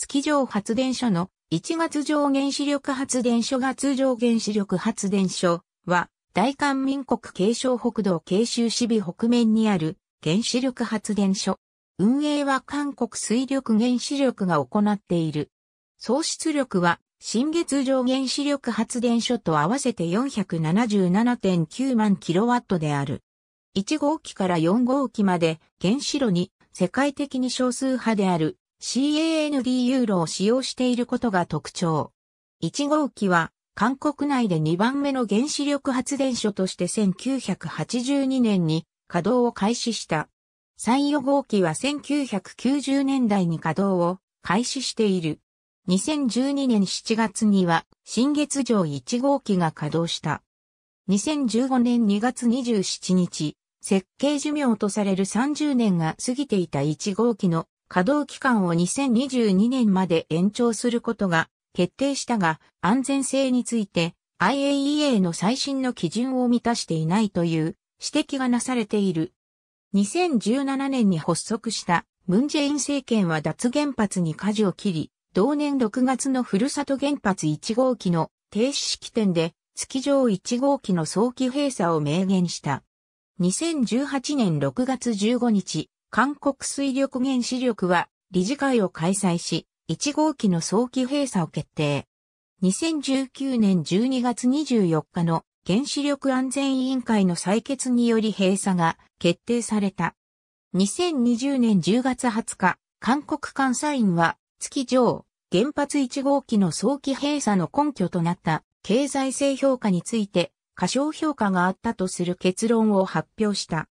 月城発電所の1月上原子力発電所が通常原子力発電所は、大韓民国継承北道慶州市美北面にある原子力発電所。運営は韓国水力原子力が行っている。総出力は新月上原子力発電所と合わせて477.9万キロワットである。1号機から4号機まで原子炉に世界的に少数派である CAND ユーロを使用していることが特徴。1号機は韓国内で2番目の原子力発電所として1982年に稼働を開始した。3、4号機は1990年代に稼働を開始している。2012年7月には新月城1号機が稼働した。2015年2月27日、設計寿命とされる30年が過ぎていた1号機の稼働期間を2022年まで延長することが決定したが、安全性について IAEA の最新の基準を満たしていないという指摘がなされている。2017年に発足したムンジェイン政権は脱原発に舵を切り、同年6月のふるさと原発1号機の停止式典で、月上1号機の早期閉鎖を明言した。2018年6月15日、韓国水力原子力は理事会を開催し、1号機の早期閉鎖を決定。2019年12月24日の原子力安全委員会の採決により閉鎖が決定された。2020年10月20日、韓国監査院は月上原発1号機の早期閉鎖の根拠となった経済性評価について過小評価があったとする結論を発表した。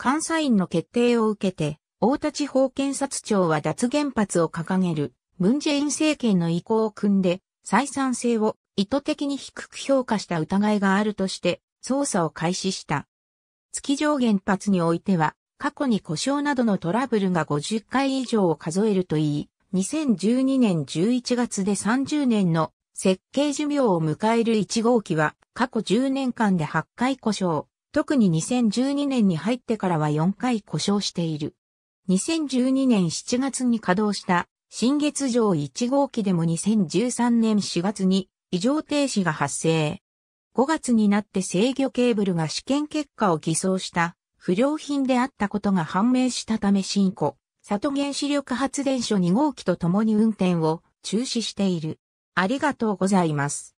監査院の決定を受けて、大田地方検察庁は脱原発を掲げる、ムンジェイン政権の意向を組んで、採算性を意図的に低く評価した疑いがあるとして、捜査を開始した。月上原発においては、過去に故障などのトラブルが50回以上を数えるといい、2012年11月で30年の設計寿命を迎える1号機は過去10年間で8回故障、特に2012年に入ってからは4回故障している。2012年7月に稼働した新月城1号機でも2013年4月に異常停止が発生。5月になって制御ケーブルが試験結果を偽装した不良品であったことが判明したため新庫、里原子力発電所2号機と共に運転を中止している。ありがとうございます。